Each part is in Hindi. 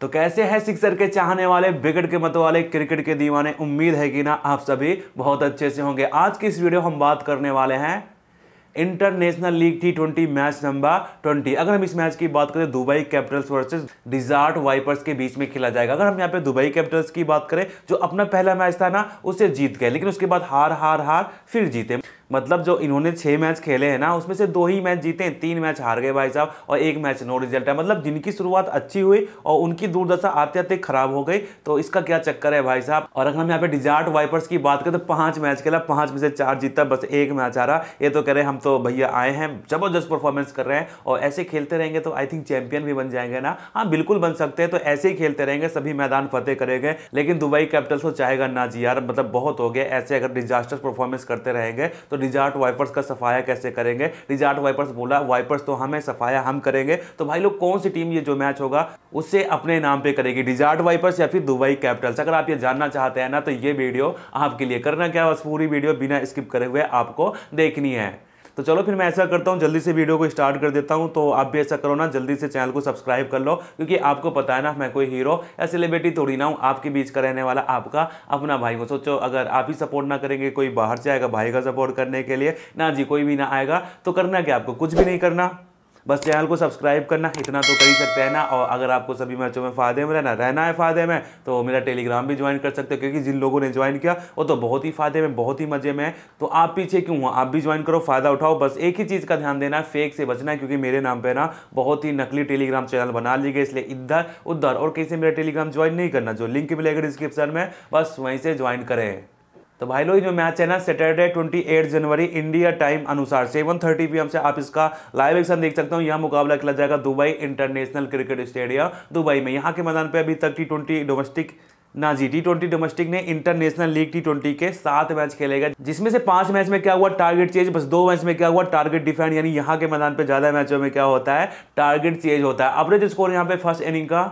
तो कैसे हैं सिक्सर के चाहने वाले विकेट के मत वाले क्रिकेट के दीवाने उम्मीद है कि ना आप सभी बहुत अच्छे से होंगे आज की इस वीडियो हम बात करने वाले हैं International League T twenty match number twenty अगर हम इस मैच की बात करें Dubai Capitals versus Desert Vipers के बीच में खेला जाएगा अगर हम यहाँ पे दुबई कैपिटल्स की बात करें जो अपना पहला मैच था ना उसे जीत गए लेकिन उसके बाद हार हार हार फिर जीते मतलब जो इन्होंने छः मैच खेले हैं ना उसमें से दो ही मैच जीते हैं तीन मैच हार गए भाई साहब और एक मैच नो रिजल्ट है मतलब जिनकी शुरुआत अच्छी हुई और उनकी दुर्दशा आते आते खराब हो गई तो इसका क्या चक्कर है भाई साहब और अगर हम यहाँ पे डिजार्ट वाइपर्स की बात करें तो पाँच मैच खेला पाँच में से चार जीता बस एक मैच हारा ये तो कह रहे हम तो भैया आए हैं जबरदस्त परफॉर्मेंस कर रहे हैं और ऐसे खेलते रहेंगे तो आई थिंक चैंपियन भी बन जाएंगे ना हाँ बिल्कुल बन सकते हैं तो ऐसे ही खेलते रहेंगे सभी मैदान फतेह करेंगे लेकिन दुबई कैपिटल्स को तो चाहेगा ना जी यार मतलब बहुत हो गया ऐसे अगर डिजास्टर परफॉर्मेंस करते रहेंगे तो रिजार्ट वाइपर्स का सफाया कैसे करेंगे रिजार्ट वाइपर्स बोला वाइपर्स तो हमें सफाया हम करेंगे तो भाई लोग कौन सी टीम ये जो मैच होगा उससे अपने नाम पे करेगी रिजार्ट वाइपर्स या फिर दुबई कैपिटल्स अगर आप ये जानना चाहते हैं ना तो ये वीडियो आपके लिए करना क्या बस पूरी वीडियो बिना स्किप करे हुए आपको देखनी है तो चलो फिर मैं ऐसा करता हूँ जल्दी से वीडियो को स्टार्ट कर देता हूँ तो आप भी ऐसा करो ना जल्दी से चैनल को सब्सक्राइब कर लो क्योंकि आपको पता है ना मैं कोई हीरो या सेलिब्रिटी थोड़ी ना हूँ आपके बीच का रहने वाला आपका अपना भाई को सोचो अगर आप ही सपोर्ट ना करेंगे कोई बाहर से आएगा भाई का सपोर्ट करने के लिए ना जी कोई भी ना आएगा तो करना क्या आपको कुछ भी नहीं करना बस चैनल को सब्सक्राइब करना इतना तो कर ही सकते हैं ना और अगर आपको सभी मैचों में फ़ायदे में रहना रहना है फ़ायदे में तो मेरा टेलीग्राम भी ज्वाइन कर सकते हो क्योंकि जिन लोगों ने ज्वाइन किया वो तो बहुत ही फ़ायदे में बहुत ही मज़े में है तो आप पीछे क्यों हो आप भी ज्वाइन करो फ़ायदा उठाओ बस एक ही चीज़ का ध्यान देना है फेक से बचना है क्योंकि मेरे नाम पर ना बहुत ही नकली टेलीग्राम चैनल बना ली गए इसलिए इधर उधर और कैसे मेरा टेलीग्राम ज्वाइन नहीं करना जो लिंक मिलेगा डिस्क्रिप्शन में बस वहीं से ज्वाइन करें तो भाई लोग जो मैच है ना सैटरडे 28 जनवरी इंडिया टाइम अनुसार सेवन थर्टी पी से आप इसका लाइव एक्शन देख सकते हो यहाँ मुकाबला खेला जाएगा Dubai International Cricket Stadium Dubai में यहाँ के मैदान पर अभी तक टी ट्वेंटी डोमेस्टिक ना जी टी ट्वेंटी डोमेस्टिक ने इंटरनेशनल लीग टी ट्वेंटी के सात मैच खेलेगा जिसमें से पांच मैच में क्या हुआ टारगेट चेंज बस दो मैच में क्या हुआ टारगेट डिफेंड यानी यहाँ के मैदान पे ज़्यादा मैचों में क्या होता है टारगेट चेंज होता है एवरेज स्कोर यहाँ पे फर्स्ट इनिंग का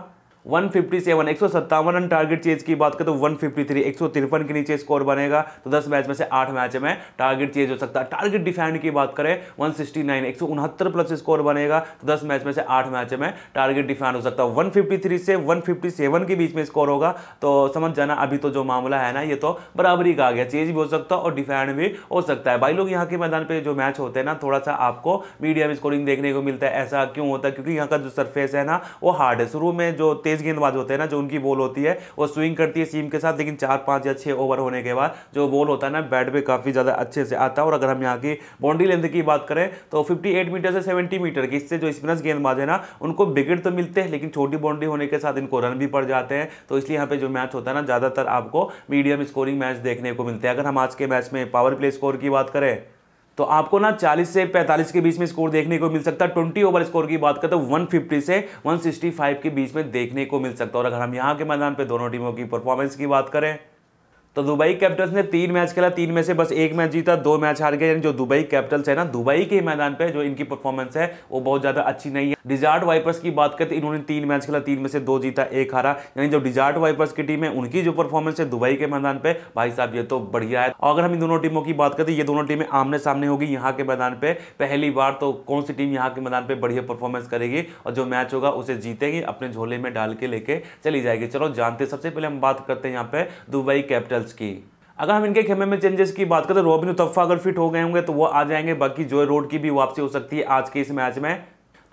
वन फिफ्टी सेवन एक सौ सत्तावन रन टारगेट चेज की बात करें तो वन फिफ्टी थ्री एक सौ तिरपन के नीचे स्कोर बनेगा तो दस मैच में से आठ मैच में टारगेट चेज हो सकता है टारगेट डिफेंड की बात करें वन सिक्सटी नाइन एक सौ उनहत्तर प्लस स्कोर बनेगा तो दस मैच में से आठ मैच में टारगेट डिफेंड हो सकता है वन फिफ्टी थ्री से वन फिफ्टी सेवन के बीच में स्कोर होगा तो समझ जाना अभी तो जो मामला है ना ये तो बराबरी का आ गया चेज भी हो सकता है और डिफेंड भी हो सकता है भाई लोग यहाँ के मैदान पर जो मैच होते हैं ना थोड़ा सा आपको मीडियम स्कोरिंग देखने को मिलता है ऐसा क्यों होता है क्योंकि यहाँ का जो सरफेस है ना वो हार्ड है शुरू में जो तेज गेंदबाज होते हैं ना जो उनकी बॉल होती है वो स्विंग करती है सीम के साथ लेकिन चार पांच या छह ओवर होने के बाद जो बॉल होता है ना बैट पर काफ़ी ज़्यादा अच्छे से आता है और अगर हम यहाँ की बाउंड्री लेंथ की बात करें तो फिफ्टी मीटर से सेवेंटी मीटर की इससे जो स्पिनर्स गेंदबाज है ना उनको विकेट तो मिलते हैं लेकिन छोटी बाउंड्री होने के साथ इनको रन भी पड़ जाते हैं तो इसलिए यहाँ पे जो मैच होता है ना ज़्यादातर आपको मीडियम स्कोरिंग मैच देखने को मिलते हैं अगर हम आज के मैच में पावर प्ले स्कोर की बात करें तो आपको ना 40 से 45 के बीच में स्कोर देखने को मिल सकता है 20 ओवर स्कोर की बात करें तो 150 से 165 के बीच में देखने को मिल सकता है और अगर हम यहाँ के मैदान पर दोनों टीमों की परफॉर्मेंस की बात करें तो दुबई कैपिटल्स ने तीन मैच खेला तीन में से बस एक मैच जीता दो मैच हार गए यानी जो दुबई कैपिटल्स है ना दुबई के मैदान पे जो इनकी परफॉर्मेंस है वो बहुत ज़्यादा अच्छी नहीं है डिजार्ट वाइपर्स की बात करते तो इन्होंने तीन मैच खेला तीन में से दो जीता एक हारा यानी जो डिजार्ट वाइपर्स की टीम है उनकी जो परफॉर्मेंस है दुबई के मैदान पर भाई साहब ये तो बढ़िया है अगर हम इन दोनों टीमों की बात करते तो ये दोनों टीमें आमने सामने होगी यहाँ के मैदान पर पहली बार तो कौन सी टीम यहाँ के मैदान पर बढ़िया परफॉर्मेंस करेगी और जो मैच होगा उसे जीतेगी अपने झोले में डाल के लेके चली जाएगी चलो जानते सबसे पहले हम बात करते हैं यहाँ पे दुबई कैपिटल्स चेंजेस की अगर हम इनके खेमे में चेंजेस की बात करें रोबिन तो उतफा अगर फिट हो गए होंगे तो वो आ जाएंगे बाकी जो रोड की भी वापसी हो सकती है आज के इस मैच में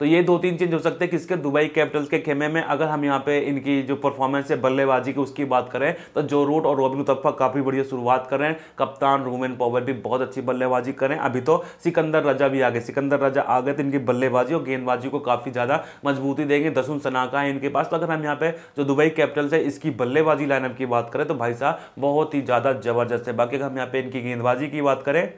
तो ये दो तीन चेंज हो सकते हैं किसके दुबई कैपिटल्स के खेमे में अगर हम यहाँ पे इनकी जो परफॉर्मेंस है बल्लेबाजी की उसकी बात करें तो जो रूट और रोबिन उतप्पा काफ़ी बढ़िया शुरुआत कर रहे हैं कप्तान रूमेन पॉवर भी बहुत अच्छी बल्लेबाजी करें अभी तो सिकंदर रजा भी आ गए सिकंदर रजा आ गए तो इनकी बल्लेबाजी और गेंदबाजी को काफ़ी ज़्यादा मजबूती देंगे दसुन सनाका है इनके पास तो अगर हम यहाँ पे जो दुबई कैपिटल्स है इसकी बल्लेबाजी लाइनअप की बात करें तो भाई साहब बहुत ही ज़्यादा जबरदस्त है बाकी अगर हम यहाँ पे इनकी गेंदबाजी की बात करें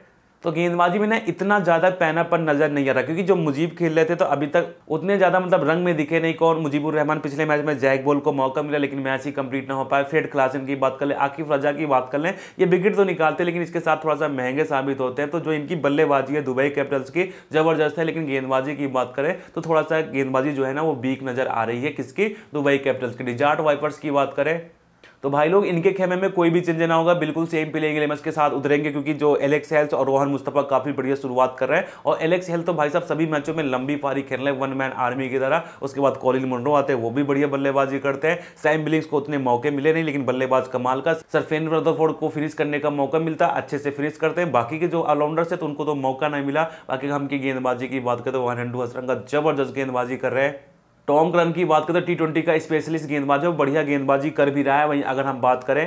तो गेंदबाजी में ना इतना ज़्यादा पर नज़र नहीं आ रहा क्योंकि जो मुजीब खेल रहे थे तो अभी तक उतने ज़्यादा मतलब रंग में दिखे नहीं कौन मुजीबुर रहमान पिछले मैच में जैक बॉल को मौका मिला लेकिन मैच ही कंप्लीट ना हो पाया फेड क्लासन की बात कर लें आकिफ रजा की बात कर लें ये विकेट तो निकालते लेकिन इसके साथ थोड़ा सा महंगे साबित होते हैं तो जो इनकी बल्लेबाजी है दुबई कैपिटल्स की ज़बरदस्त है लेकिन गेंदबाजी की बात करें तो थोड़ा सा गेंदबाजी जो है ना वो वीक नज़र आ रही है किसकी दुबई कैपिटल्स की डिजार्ट वाइपर्स की बात करें तो भाई लोग इनके खेमे में कोई भी चेंज ना होगा बिल्कुल सेम प्लेइंग एलेवन के साथ उतरेंगे क्योंकि जो एलेक्स हेल्थ और रोहन मुस्तफा काफ़ी बढ़िया शुरुआत कर रहे हैं और एलेक्स हेल्थ तो भाई साहब सभी मैचों में लंबी पारी खेल रहे हैं वन मैन आर्मी की तरह उसके बाद कॉलिन मुंडो आते हैं वो भी बढ़िया बल्लेबाजी करते हैं सैम बिलिंग्स को उतने मौके मिले नहीं लेकिन बल्लेबाज कमाल का सरफेन रदरफोर्ड को फिनिश करने का मौका मिलता अच्छे से फिनिश करते हैं बाकी के जो ऑलराउंडर्स है तो उनको तो मौका नहीं मिला बाकी हम की गेंदबाजी की बात करें तो वन हंडू हसरंगा जबरदस्त गेंदबाजी कर रहे हैं टॉम क्रन की बात करें टी तो ट्वेंटी का स्पेशलिस्ट गेंदबाज है बढ़िया गेंदबाजी कर भी रहा है वहीं अगर हम बात करें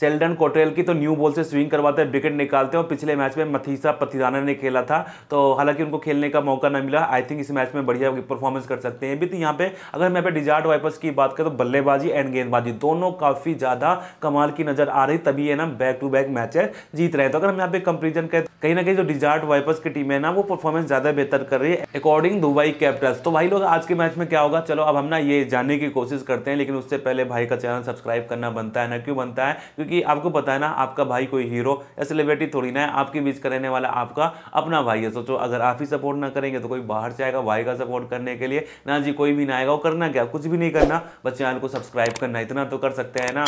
सेल्डन कोटेल की तो न्यू बॉल से स्विंग करवाते हैं विकेट निकालते हैं और पिछले मैच में मथीसा पथिदाना ने खेला था तो हालांकि उनको खेलने का मौका ना मिला आई थिंक इस मैच में बढ़िया परफॉर्मेंस कर सकते हैं भी तो यहाँ पे अगर मैं पे डिजार्ट वाइपर्स की बात करूँ तो बल्लेबाजी एंड गेंदबाजी दोनों काफ़ी ज़्यादा कमाल की नज़र आ रही तभी है ना बैक टू बैक मैच जीत रहे हैं तो अगर हम यहाँ पे कंपेरिजन करें कहीं ना कहीं जो डिजार्ट वाइपर्स की टीम है ना वो परफॉर्मेंस ज़्यादा बेहतर कर रही है अकॉर्डिंग दुबई कैपिटल्स तो भाई लोग आज के मैच में क्या होगा चलो अब हम ना ये जानने की कोशिश करते हैं लेकिन उससे पहले भाई का चैनल सब्सक्राइब करना बनता है ना क्यों बनता है क्योंकि आपको पता है ना आपका भाई कोई हीरो या सेलिब्रिटी थोड़ी ना है आपके बीच का रहने वाला आपका अपना भाई है सोचो अगर आप ही सपोर्ट ना करेंगे तो कोई बाहर से आएगा भाई का सपोर्ट करने के लिए ना जी कोई भी ना आएगा वो करना क्या कुछ भी नहीं करना बस चैनल को सब्सक्राइब करना इतना तो कर सकते हैं ना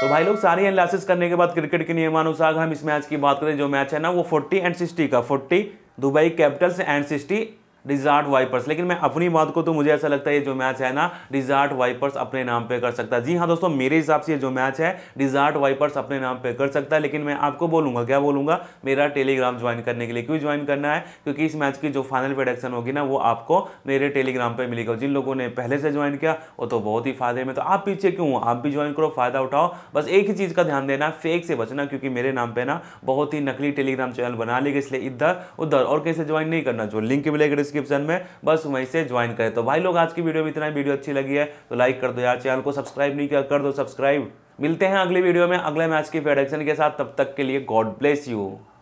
तो भाई लोग सारी एनालिसिस करने के बाद क्रिकेट के नियमानुसार हम इस मैच की बात करें जो मैच है ना वो फोर्टी एंड सिक्सटी का forty Dubai Capitals and sixty Desert Vipers लेकिन मैं अपनी बात को तो मुझे ऐसा लगता है ये जो मैच है ना डिजार्ट वाइपर्स अपने नाम पे कर सकता है जी हाँ दोस्तों मेरे हिसाब से ये जो मैच है डिजार्ट वाइपर्स अपने नाम पे कर सकता है लेकिन मैं आपको बोलूंगा क्या बोलूँगा मेरा टेलीग्राम ज्वाइन करने के लिए क्यों ज्वाइन करना है क्योंकि इस मैच की जो फाइनल प्रोडक्शन होगी ना वो आपको मेरे टेलीग्राम पर मिलेगा जिन लोगों ने पहले से ज्वाइन किया वो तो बहुत ही फायदे में तो आप पीछे क्यों हो आप भी ज्वाइन करो फायदा उठाओ बस एक ही चीज़ का ध्यान देना फेक से बचना क्योंकि मेरे नाम पर ना बहुत ही नकली टेलीग्राम चैनल बना लेगा इसलिए इधर उधर और कैसे ज्वाइन नहीं करना जो लिंक मिलेगा डिस्क्रिप्शन में बस वहीं से ज्वाइन करें तो भाई लोग आज की वीडियो में इतना वीडियो अच्छी लगी है तो लाइक कर दो यार चैनल को सब्सक्राइब नहीं किया कर दो सब्सक्राइब मिलते हैं अगले वीडियो में अगले मैच की प्रोडक्शन के साथ तब तक के लिए गॉड ब्लेस यू